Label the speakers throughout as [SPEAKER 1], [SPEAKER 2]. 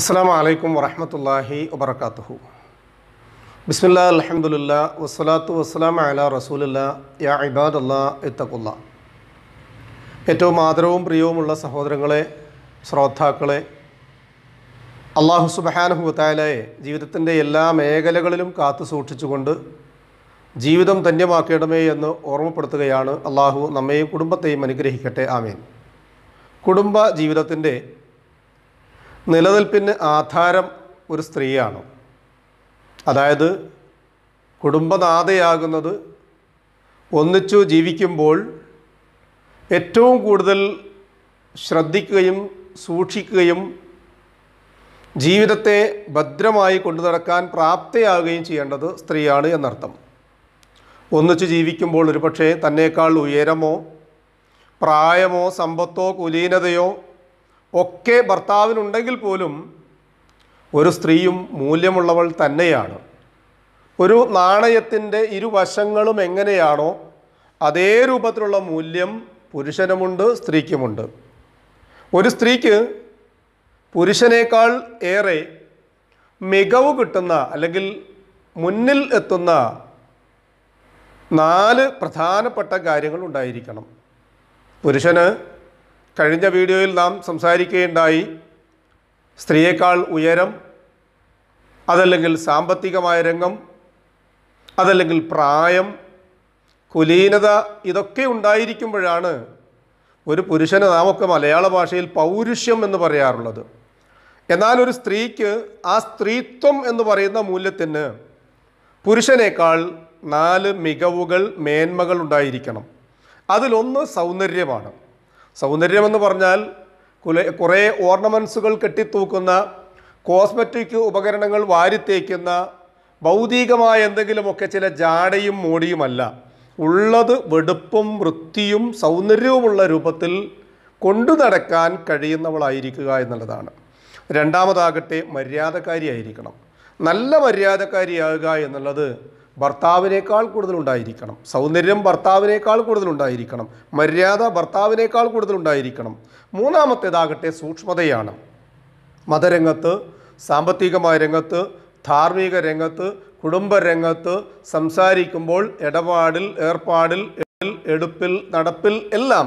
[SPEAKER 1] അസ്സാം വലൈക്കും വറഹമത്തല്ലാഹി വബർക്കാത്തുഹു ബിസ്മില്ല അലഹമുല്ല വസ്സലാത്തു വസ്സലാം അല റസൂലില്ല യാ ഇബാദല്ലാ ഏറ്റവും ആദരവും പ്രിയവുമുള്ള സഹോദരങ്ങളെ ശ്രോതാക്കളെ അള്ളാഹു സുബഹാനുഹുത്തായാലയെ ജീവിതത്തിൻ്റെ എല്ലാ മേഖലകളിലും കാത്തു സൂക്ഷിച്ചുകൊണ്ട് ജീവിതം ധന്യമാക്കിയിടമേ എന്ന് ഓർമ്മപ്പെടുത്തുകയാണ് അള്ളാഹു നമ്മെയും കുടുംബത്തെയും അനുഗ്രഹിക്കട്ടെ ആമീൻ കുടുംബ ജീവിതത്തിൻ്റെ നിലനിൽപ്പിന് ആധാരം ഒരു സ്ത്രീയാണ് അതായത് കുടുംബനാഥയാകുന്നത് ഒന്നിച്ചു ജീവിക്കുമ്പോൾ ഏറ്റവും കൂടുതൽ ശ്രദ്ധിക്കുകയും സൂക്ഷിക്കുകയും ജീവിതത്തെ ഭദ്രമായി കൊണ്ടു നടക്കാൻ പ്രാപ്തയാകുകയും ചെയ്യേണ്ടത് സ്ത്രീയാണ് എന്നർത്ഥം ഒന്നിച്ചു ജീവിക്കുമ്പോൾ ഒരുപക്ഷെ തന്നേക്കാൾ ഉയരമോ പ്രായമോ സമ്പത്തോ കുലീനതയോ ഒക്കെ ഭർത്താവിനുണ്ടെങ്കിൽ പോലും ഒരു സ്ത്രീയും മൂല്യമുള്ളവൾ തന്നെയാണ് ഒരു നാണയത്തിൻ്റെ ഇരുവശങ്ങളും എങ്ങനെയാണോ അതേ രൂപത്തിലുള്ള മൂല്യം പുരുഷനുമുണ്ട് സ്ത്രീക്കുമുണ്ട് ഒരു സ്ത്രീക്ക് പുരുഷനേക്കാൾ ഏറെ മികവ് കിട്ടുന്ന അല്ലെങ്കിൽ മുന്നിൽ എത്തുന്ന നാല് പ്രധാനപ്പെട്ട കാര്യങ്ങൾ ഉണ്ടായിരിക്കണം പുരുഷന് കഴിഞ്ഞ വീഡിയോയിൽ നാം സംസാരിക്കുകയുണ്ടായി സ്ത്രീയേക്കാൾ ഉയരം അതല്ലെങ്കിൽ സാമ്പത്തികമായ രംഗം അതല്ലെങ്കിൽ പ്രായം കുലീനത ഇതൊക്കെ ഉണ്ടായിരിക്കുമ്പോഴാണ് ഒരു പുരുഷന് നാമൊക്കെ മലയാള ഭാഷയിൽ പൗരുഷ്യം എന്ന് പറയാറുള്ളത് എന്നാൽ ഒരു സ്ത്രീക്ക് ആ സ്ത്രീത്വം എന്ന് പറയുന്ന മൂല്യത്തിന് പുരുഷനേക്കാൾ നാല് മികവുകൾ മേന്മകൾ ഉണ്ടായിരിക്കണം അതിലൊന്ന് സൗന്ദര്യമാണ് സൗന്ദര്യമെന്ന് പറഞ്ഞാൽ കുല കുറേ ഓർണമെൻസുകൾ കെട്ടിത്തൂക്കുന്ന കോസ്മെറ്റിക് ഉപകരണങ്ങൾ വാരിത്തേക്കുന്ന ഭൗതികമായ എന്തെങ്കിലുമൊക്കെ ചില ജാടയും മോടിയുമല്ല ഉള്ളത് വെടുപ്പും വൃത്തിയും സൗന്ദര്യവുമുള്ള രൂപത്തിൽ കൊണ്ടു നടക്കാൻ കഴിയുന്നവളായിരിക്കുക എന്നുള്ളതാണ് രണ്ടാമതാകട്ടെ മര്യാദക്കാരിയായിരിക്കണം നല്ല മര്യാദക്കാരിയാകുക എന്നുള്ളത് ഭർത്താവിനേക്കാൾ കൂടുതലുണ്ടായിരിക്കണം സൗന്ദര്യം ഭർത്താവിനേക്കാൾ കൂടുതലുണ്ടായിരിക്കണം മര്യാദ ഭർത്താവിനേക്കാൾ കൂടുതലുണ്ടായിരിക്കണം മൂന്നാമത്തേതാകട്ടെ സൂക്ഷ്മതയാണ് മതരംഗത്ത് സാമ്പത്തികമായ രംഗത്ത് ധാർമ്മിക രംഗത്ത് കുടുംബരംഗത്ത് സംസാരിക്കുമ്പോൾ ഇടപാടിൽ ഏർപ്പാടിൽ എടുപ്പിൽ നടപ്പിൽ എല്ലാം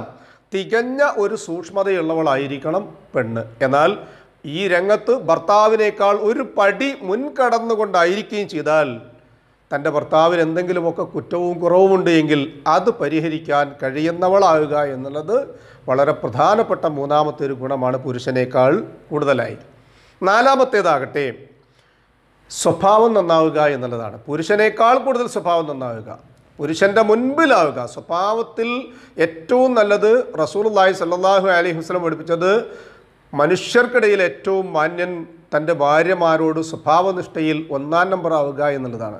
[SPEAKER 1] തികഞ്ഞ ഒരു സൂക്ഷ്മതയുള്ളവളായിരിക്കണം പെണ്ണ് എന്നാൽ ഈ രംഗത്ത് ഭർത്താവിനേക്കാൾ ഒരു പടി മുൻകടന്നുകൊണ്ടായിരിക്കുകയും ചെയ്താൽ തൻ്റെ ഭർത്താവിന് എന്തെങ്കിലുമൊക്കെ കുറ്റവും കുറവുമുണ്ട് എങ്കിൽ അത് പരിഹരിക്കാൻ കഴിയുന്നവളാവുക എന്നുള്ളത് വളരെ പ്രധാനപ്പെട്ട മൂന്നാമത്തെ ഒരു ഗുണമാണ് പുരുഷനേക്കാൾ കൂടുതലായി നാലാമത്തേതാകട്ടെ സ്വഭാവം നന്നാവുക എന്നുള്ളതാണ് പുരുഷനേക്കാൾ കൂടുതൽ സ്വഭാവം നന്നാവുക പുരുഷൻ്റെ മുൻപിലാവുക സ്വഭാവത്തിൽ ഏറ്റവും നല്ലത് റസൂൽ അള്ളാഹി സല്ലാഹു അലി ഹുസ്ലം പഠിപ്പിച്ചത് മനുഷ്യർക്കിടയിൽ ഏറ്റവും മാന്യൻ തൻ്റെ ഭാര്യമാരോട് സ്വഭാവനിഷ്ഠയിൽ ഒന്നാം നമ്പർ ആവുക എന്നുള്ളതാണ്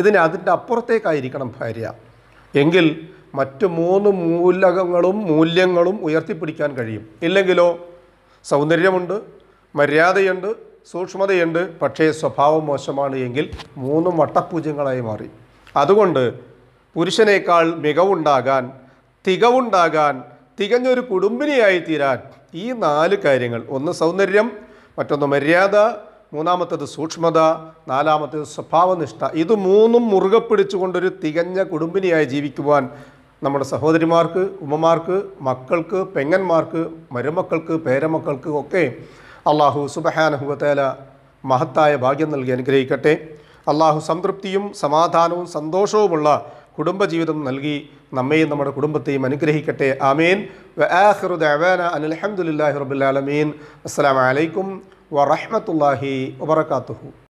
[SPEAKER 1] ഇതിന് അതിൻ്റെ അപ്പുറത്തേക്കായിരിക്കണം ഭാര്യ എങ്കിൽ മറ്റ് മൂന്ന് മൂലകങ്ങളും മൂല്യങ്ങളും ഉയർത്തിപ്പിടിക്കാൻ കഴിയും ഇല്ലെങ്കിലോ സൗന്ദര്യമുണ്ട് മര്യാദയുണ്ട് സൂക്ഷ്മതയുണ്ട് പക്ഷേ സ്വഭാവം മോശമാണ് എങ്കിൽ മൂന്നും വട്ടപൂജ്യങ്ങളായി മാറി അതുകൊണ്ട് പുരുഷനേക്കാൾ മികവുണ്ടാകാൻ തികവുണ്ടാകാൻ തികഞ്ഞൊരു കുടുംബിനിയായി തീരാൻ ഈ നാല് കാര്യങ്ങൾ ഒന്ന് സൗന്ദര്യം മറ്റൊന്ന് മര്യാദ മൂന്നാമത്തേത് സൂക്ഷ്മത നാലാമത്തേത് സ്വഭാവനിഷ്ഠ ഇത് മൂന്നും മുറുകെ പിടിച്ചുകൊണ്ടൊരു തികഞ്ഞ കുടുംബിനിയായി ജീവിക്കുവാൻ നമ്മുടെ സഹോദരിമാർക്ക് ഉമ്മമാർക്ക് മക്കൾക്ക് പെങ്ങന്മാർക്ക് മരുമക്കൾക്ക് പേരമക്കൾക്ക് ഒക്കെ അള്ളാഹു സുബഹാനഹുബത്തേല മഹത്തായ ഭാഗ്യം നൽകി അനുഗ്രഹിക്കട്ടെ അള്ളാഹു സംതൃപ്തിയും സമാധാനവും സന്തോഷവുമുള്ള കുടുംബജീവിതം നൽകി നമ്മെയും നമ്മുടെ കുടുംബത്തെയും അനുഗ്രഹിക്കട്ടെ ആമീൻ അലഹമുല്ലാ റബുലമീൻ അസ്സാം വലൈക്കും ورحمت اللہ وبرکاتہ